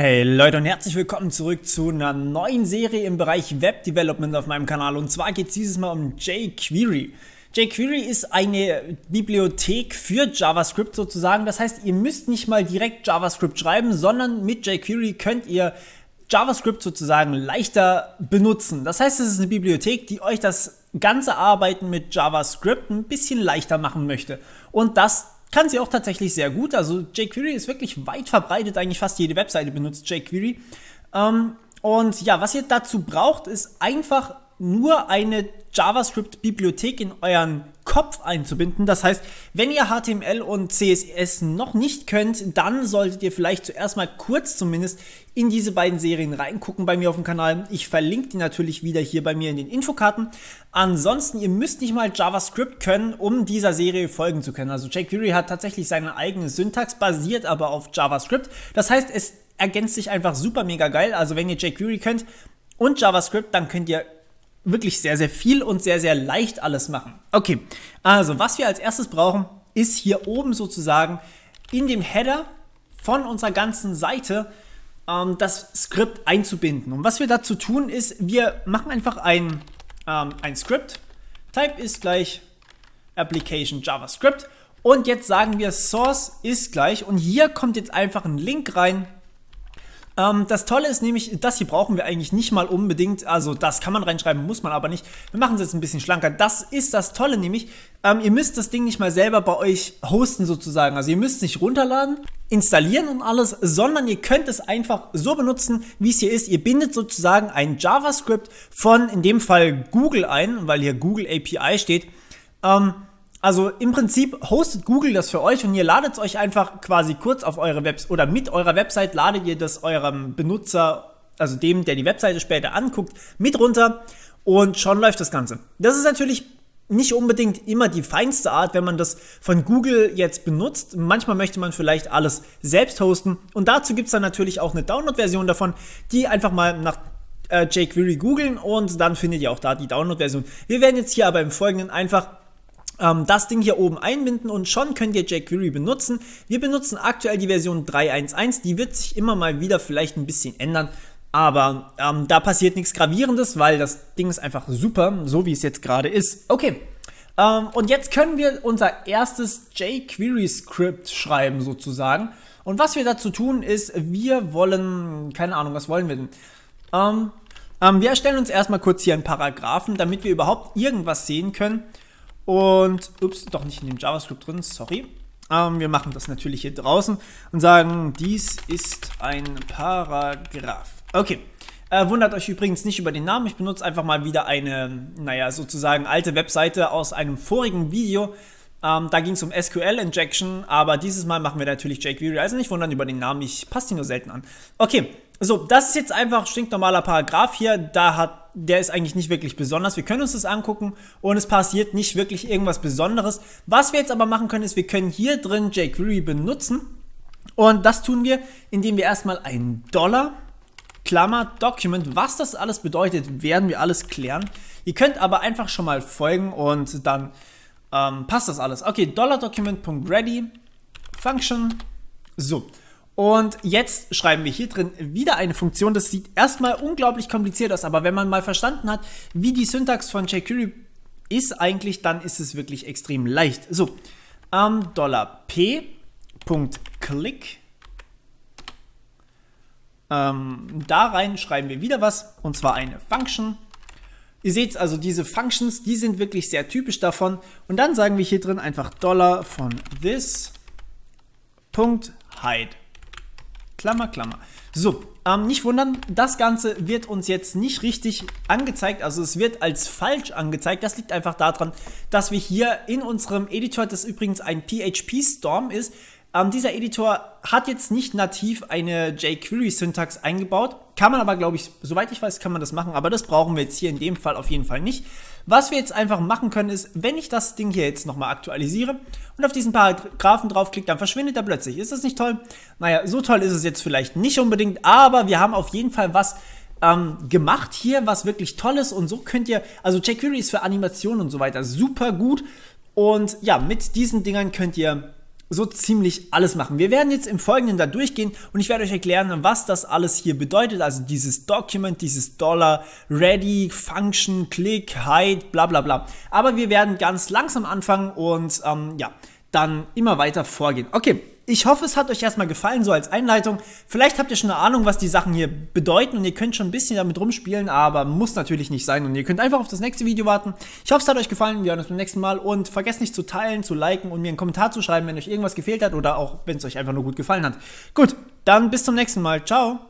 Hey Leute und herzlich willkommen zurück zu einer neuen Serie im Bereich Web Development auf meinem Kanal und zwar geht es dieses Mal um jQuery. jQuery ist eine Bibliothek für JavaScript sozusagen, das heißt ihr müsst nicht mal direkt JavaScript schreiben, sondern mit jQuery könnt ihr JavaScript sozusagen leichter benutzen. Das heißt, es ist eine Bibliothek, die euch das ganze Arbeiten mit JavaScript ein bisschen leichter machen möchte. Und das kann sie auch tatsächlich sehr gut. Also jQuery ist wirklich weit verbreitet, eigentlich fast jede Webseite benutzt jQuery. Ähm, und ja, was ihr dazu braucht, ist einfach nur eine JavaScript-Bibliothek in euren Kopf einzubinden. Das heißt, wenn ihr HTML und CSS noch nicht könnt, dann solltet ihr vielleicht zuerst mal kurz zumindest in diese beiden Serien reingucken bei mir auf dem Kanal. Ich verlinke die natürlich wieder hier bei mir in den Infokarten. Ansonsten, ihr müsst nicht mal JavaScript können, um dieser Serie folgen zu können. Also jQuery hat tatsächlich seine eigene Syntax, basiert aber auf JavaScript. Das heißt, es ergänzt sich einfach super mega geil. Also wenn ihr jQuery könnt und JavaScript, dann könnt ihr wirklich sehr, sehr viel und sehr, sehr leicht alles machen. Okay, also was wir als erstes brauchen, ist hier oben sozusagen in dem Header von unserer ganzen Seite ähm, das Skript einzubinden. Und was wir dazu tun, ist, wir machen einfach ein, ähm, ein Script. Type ist gleich Application JavaScript. Und jetzt sagen wir Source ist gleich. Und hier kommt jetzt einfach ein Link rein ähm, das Tolle ist nämlich, das hier brauchen wir eigentlich nicht mal unbedingt. Also das kann man reinschreiben, muss man aber nicht. Wir machen es jetzt ein bisschen schlanker. Das ist das Tolle nämlich. Ähm, ihr müsst das Ding nicht mal selber bei euch hosten sozusagen. Also ihr müsst es nicht runterladen, installieren und alles, sondern ihr könnt es einfach so benutzen, wie es hier ist. Ihr bindet sozusagen ein JavaScript von in dem Fall Google ein, weil hier Google API steht. Ähm, also im Prinzip hostet Google das für euch und ihr ladet es euch einfach quasi kurz auf eure Website oder mit eurer Website ladet ihr das eurem Benutzer, also dem, der die Webseite später anguckt, mit runter und schon läuft das Ganze. Das ist natürlich nicht unbedingt immer die feinste Art, wenn man das von Google jetzt benutzt. Manchmal möchte man vielleicht alles selbst hosten und dazu gibt es dann natürlich auch eine Download-Version davon, die einfach mal nach äh, jQuery googeln und dann findet ihr auch da die Download-Version. Wir werden jetzt hier aber im Folgenden einfach ähm, das Ding hier oben einbinden und schon könnt ihr jQuery benutzen. Wir benutzen aktuell die Version 3.1.1, die wird sich immer mal wieder vielleicht ein bisschen ändern, aber ähm, da passiert nichts Gravierendes, weil das Ding ist einfach super, so wie es jetzt gerade ist. Okay, ähm, und jetzt können wir unser erstes jQuery-Skript schreiben sozusagen. Und was wir dazu tun ist, wir wollen, keine Ahnung, was wollen wir denn? Ähm, ähm wir erstellen uns erstmal kurz hier einen Paragraphen, damit wir überhaupt irgendwas sehen können. Und, ups, doch nicht in dem JavaScript drin, sorry. Ähm, wir machen das natürlich hier draußen und sagen, dies ist ein Paragraph. Okay. Äh, wundert euch übrigens nicht über den Namen. Ich benutze einfach mal wieder eine, naja, sozusagen alte Webseite aus einem vorigen Video. Ähm, da ging es um SQL-Injection, aber dieses Mal machen wir natürlich jQuery. Also nicht wundern über den Namen, ich passe die nur selten an. Okay, so, das ist jetzt einfach stinknormaler Paragraph hier. Da hat der ist eigentlich nicht wirklich besonders. Wir können uns das angucken und es passiert nicht wirklich irgendwas Besonderes. Was wir jetzt aber machen können, ist, wir können hier drin jQuery benutzen und das tun wir, indem wir erstmal ein Dollar Klammer Document. Was das alles bedeutet, werden wir alles klären. Ihr könnt aber einfach schon mal folgen und dann ähm, passt das alles. Okay, Dollar Document.ready Function. So. Und jetzt schreiben wir hier drin wieder eine Funktion. Das sieht erstmal unglaublich kompliziert aus, aber wenn man mal verstanden hat, wie die Syntax von jQuery ist eigentlich, dann ist es wirklich extrem leicht. So, am Dollar P Ähm, da rein schreiben wir wieder was, und zwar eine Function. Ihr seht also, diese Functions, die sind wirklich sehr typisch davon. Und dann sagen wir hier drin einfach Dollar von this Klammer, Klammer. So, ähm, nicht wundern, das Ganze wird uns jetzt nicht richtig angezeigt, also es wird als falsch angezeigt. Das liegt einfach daran, dass wir hier in unserem Editor, das übrigens ein PHP-Storm ist, ähm, dieser Editor hat jetzt nicht nativ eine jQuery-Syntax eingebaut. Kann man aber, glaube ich, soweit ich weiß, kann man das machen, aber das brauchen wir jetzt hier in dem Fall auf jeden Fall nicht. Was wir jetzt einfach machen können ist, wenn ich das Ding hier jetzt nochmal aktualisiere und auf diesen Paragraphen draufklicke, dann verschwindet er plötzlich. Ist das nicht toll? Naja, so toll ist es jetzt vielleicht nicht unbedingt, aber wir haben auf jeden Fall was ähm, gemacht hier, was wirklich toll ist und so könnt ihr, also jQuery ist für Animationen und so weiter super gut und ja, mit diesen Dingern könnt ihr so ziemlich alles machen. Wir werden jetzt im Folgenden da durchgehen und ich werde euch erklären, was das alles hier bedeutet. Also dieses Document, dieses Dollar, Ready, Function, Click, Hide, bla bla bla. Aber wir werden ganz langsam anfangen und ähm, ja, dann immer weiter vorgehen. Okay, ich hoffe, es hat euch erstmal gefallen, so als Einleitung. Vielleicht habt ihr schon eine Ahnung, was die Sachen hier bedeuten und ihr könnt schon ein bisschen damit rumspielen, aber muss natürlich nicht sein. Und ihr könnt einfach auf das nächste Video warten. Ich hoffe, es hat euch gefallen. Wir hören uns beim nächsten Mal und vergesst nicht zu teilen, zu liken und mir einen Kommentar zu schreiben, wenn euch irgendwas gefehlt hat oder auch wenn es euch einfach nur gut gefallen hat. Gut, dann bis zum nächsten Mal. Ciao.